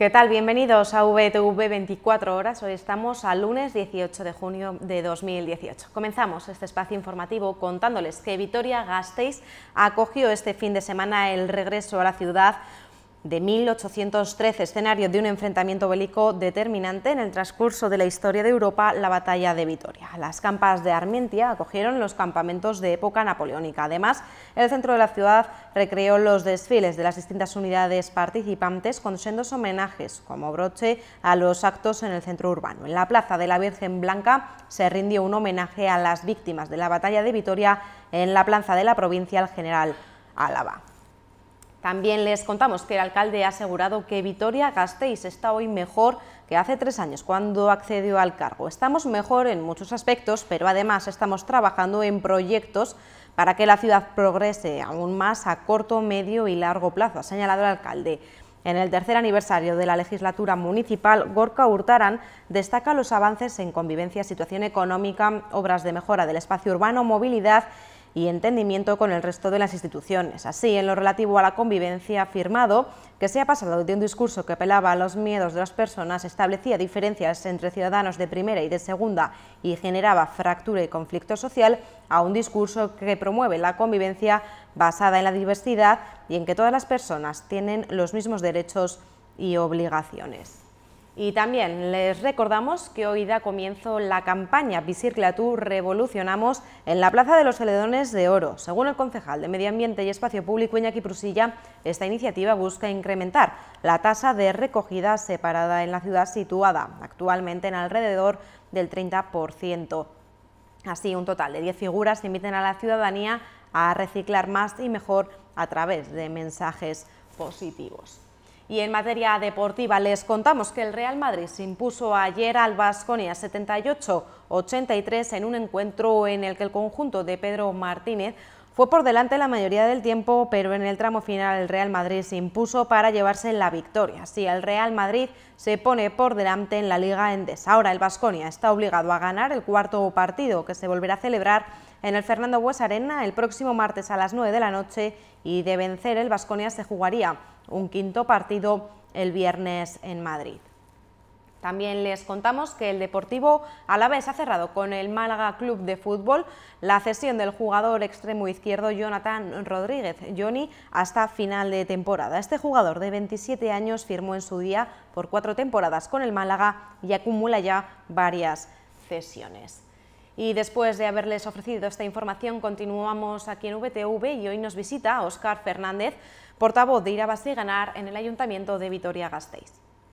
¿Qué tal? Bienvenidos a VTV 24 horas. Hoy estamos al lunes 18 de junio de 2018. Comenzamos este espacio informativo contándoles que Vitoria-Gasteiz acogió este fin de semana el regreso a la ciudad de 1813, escenario de un enfrentamiento bélico determinante en el transcurso de la historia de Europa, la batalla de Vitoria. Las campas de Armentia acogieron los campamentos de época napoleónica. Además, el centro de la ciudad recreó los desfiles de las distintas unidades participantes con sendos homenajes como broche a los actos en el centro urbano. En la Plaza de la Virgen Blanca se rindió un homenaje a las víctimas de la batalla de Vitoria en la plaza de la provincia al general Álava. También les contamos que el alcalde ha asegurado que Vitoria-Gasteiz está hoy mejor que hace tres años cuando accedió al cargo. Estamos mejor en muchos aspectos, pero además estamos trabajando en proyectos para que la ciudad progrese aún más a corto, medio y largo plazo, ha señalado el alcalde. En el tercer aniversario de la legislatura municipal, Gorka Hurtaran destaca los avances en convivencia, situación económica, obras de mejora del espacio urbano, movilidad y entendimiento con el resto de las instituciones. Así, en lo relativo a la convivencia, afirmado que se ha pasado de un discurso que apelaba a los miedos de las personas, establecía diferencias entre ciudadanos de primera y de segunda y generaba fractura y conflicto social, a un discurso que promueve la convivencia basada en la diversidad y en que todas las personas tienen los mismos derechos y obligaciones. Y también les recordamos que hoy da comienzo la campaña tú, Revolucionamos en la Plaza de los Heledones de Oro. Según el concejal de Medio Ambiente y Espacio Público, Iñaki Prusilla, esta iniciativa busca incrementar la tasa de recogida separada en la ciudad situada actualmente en alrededor del 30%. Así, un total de 10 figuras inviten a la ciudadanía a reciclar más y mejor a través de mensajes positivos. Y en materia deportiva les contamos que el Real Madrid se impuso ayer al Vasconia 78-83 en un encuentro en el que el conjunto de Pedro Martínez fue por delante la mayoría del tiempo, pero en el tramo final el Real Madrid se impuso para llevarse la victoria. Así el Real Madrid se pone por delante en la Liga Endesa. Ahora el Vasconia está obligado a ganar el cuarto partido que se volverá a celebrar en el Fernando Bues Arena el próximo martes a las 9 de la noche y de vencer el Vasconia se jugaría un quinto partido el viernes en Madrid. También les contamos que el Deportivo vez ha cerrado con el Málaga Club de Fútbol la cesión del jugador extremo izquierdo Jonathan Rodríguez, Johnny, hasta final de temporada. Este jugador de 27 años firmó en su día por cuatro temporadas con el Málaga y acumula ya varias cesiones. Y después de haberles ofrecido esta información, continuamos aquí en VTV y hoy nos visita Óscar Fernández, portavoz de Irabas y Ganar en el Ayuntamiento de Vitoria-Gasteiz.